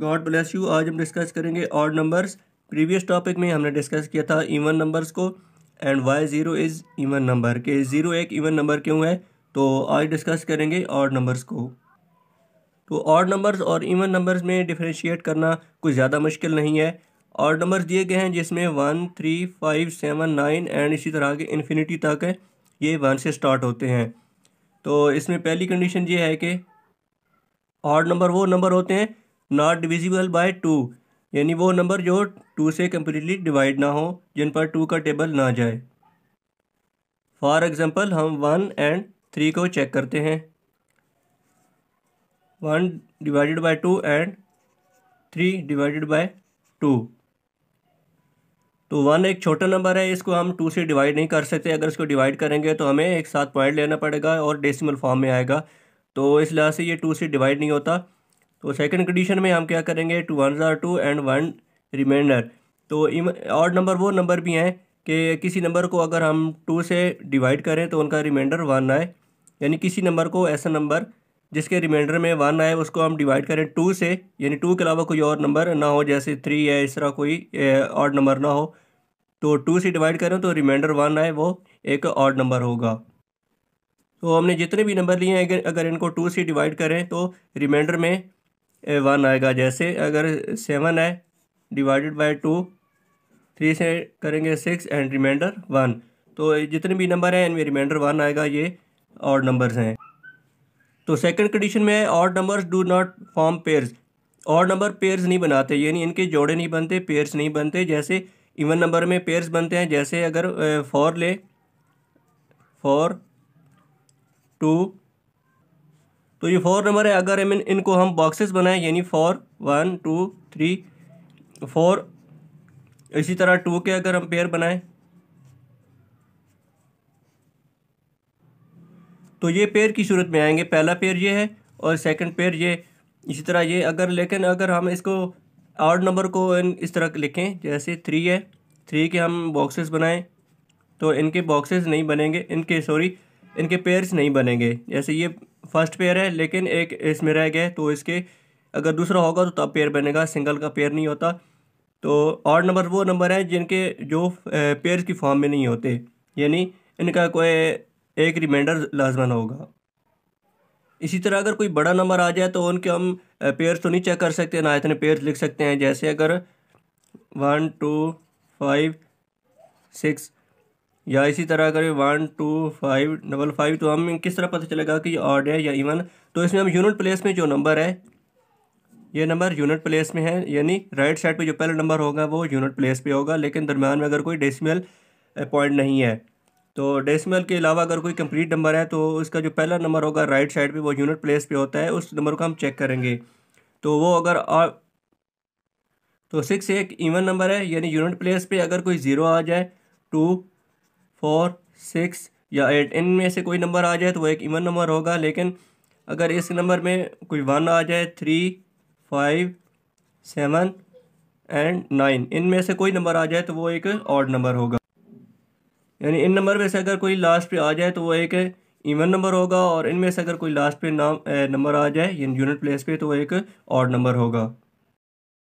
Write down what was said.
God bless you आज हम discuss करेंगे ऑड नंबर्स प्रीवियस टॉपिक में हमने डिस्कस किया था इवन नंबर्स को and why zero is even number के ज़ीरो एक इवन नंबर क्यों है तो आज डिस्कस करेंगे ऑड नंबर्स को तो ऑड नंबर्स और इवन नंबर्स में डिफ्रेंशिएट करना कुछ ज़्यादा मुश्किल नहीं है ऑड नंबर्स दिए गए हैं जिसमें one three five seven nine and इसी तरह के इन्फिनिटी तक है ये वन से स्टार्ट होते हैं तो इसमें पहली कंडीशन ये है कि ऑड नंबर वो नंबर होते हैं नॉट डिविजिबल बाय टू यानी वो नंबर जो टू से कम्प्लीटली डिवाइड ना हो जिन पर टू का टेबल ना जाए फॉर एग्ज़ाम्पल हम वन एंड थ्री को चेक करते हैं one divided by two and three divided by two तो वन एक छोटा नंबर है इसको हम टू से डिवाइड नहीं कर सकते अगर इसको डिवाइड करेंगे तो हमें एक साथ पॉइंट लेना पड़ेगा और डेसिमल फॉर्म में आएगा तो इस लिहाज से ये टू से डिवाइड नहीं होता तो सेकंड कंडीशन में हम क्या करेंगे टू वन ज़ार टू एंड वन रिमाइंडर तो और नंबर वो नंबर भी हैं कि किसी नंबर को अगर हम टू से डिवाइड करें तो उनका रिमाइंडर वन आए यानी किसी नंबर को ऐसा नंबर जिसके रिमाइंडर में वन आए उसको हम डिवाइड करें टू से यानी टू के अलावा कोई और नंबर ना हो जैसे थ्री या इस तरह कोई ऑड नंबर ना हो तो टू से डिवाइड करें तो रिमाइंडर वन आए वो एक ऑड नंबर होगा तो हमने जितने भी नंबर लिए हैं अगर इनको टू से डिवाइड करें तो रिमाइंडर में वन आएगा जैसे अगर सेवन है डिवाइडेड बाय टू थ्री से करेंगे सिक्स एंड रिमाइंडर वन तो जितने भी नंबर हैं इनमें रिमाइंडर वन आएगा ये और नंबर्स हैं तो सेकंड कंडीशन में है और numbers do not form pairs और नंबर पेयर्स नहीं बनाते यानी इनके जोड़े नहीं बनते पेयर्स नहीं बनते जैसे इवन नंबर में पेयर्स बनते हैं जैसे अगर फोर ले फोर टू तो ये फोर नंबर है अगर इन इनको हम बॉक्सेस बनाएं यानी four one two three four इसी तरह टू के अगर हम पेयर बनाएं तो ये पेयर की सूरत में आएंगे पहला पेयर ये है और सेकंड पेयर ये इसी तरह ये अगर लेकिन अगर हम इसको आर्ड नंबर को इस तरह लिखें जैसे थ्री है थ्री के हम बॉक्सेस बनाएं तो इनके बॉक्सेस नहीं बनेंगे इनके सॉरी इनके पेयर्स नहीं बनेंगे जैसे ये फर्स्ट पेयर है लेकिन एक इसमें रह गए तो इसके अगर दूसरा होगा तो तब पेयर बनेगा सिंगल का पेयर नहीं होता तो और नंबर वो नंबर है जिनके जो पेयर्स की फॉर्म में नहीं होते यानी इनका कोई एक रिमाइंडर लाजमन होगा इसी तरह अगर कोई बड़ा नंबर आ जाए तो उनके हम पेयर्स तो नहीं चेक कर सकते ना इतने पेयर्स लिख सकते हैं जैसे अगर वन टू फाइव सिक्स या इसी तरह अगर one two five double five तो हम किस तरह पता चलेगा कि ऑड है या इवन तो इसमें हम यूनिट प्लेस में जो नंबर है ये नंबर यूनिट प्लेस में है यानी राइट साइड पे जो पहला नंबर होगा वो यूनिट प्लेस पे होगा लेकिन दरमियान में अगर कोई डेसिमल पॉइंट नहीं है तो डेसिमल के अलावा अगर कोई कंप्लीट नंबर है तो उसका जो पहला नंबर होगा राइट साइड पे वो यूनिट प्लेस पे होता है उस नंबर को हम चेक करेंगे तो वो अगर आ, तो सिक्स एक इवन नंबर है यानी यूनिट प्लेस पर अगर कोई ज़ीरो आ जाए टू फोर सिक्स या एट इनमें से कोई नंबर आ जाए तो वो एक इवन नंबर होगा लेकिन अगर इस नंबर में कोई वन आ जाए three five seven and nine इनमें से कोई नंबर आ जाए तो वो एक ऑड नंबर होगा यानी इन नंबर में से अगर कोई लास्ट पे आ जाए तो वो एक इवन नंबर होगा और इनमें से अगर कोई लास्ट पे नाम नंबर आ जाए यानी यूनिट प्लेस पे तो वो एक ऑड नंबर होगा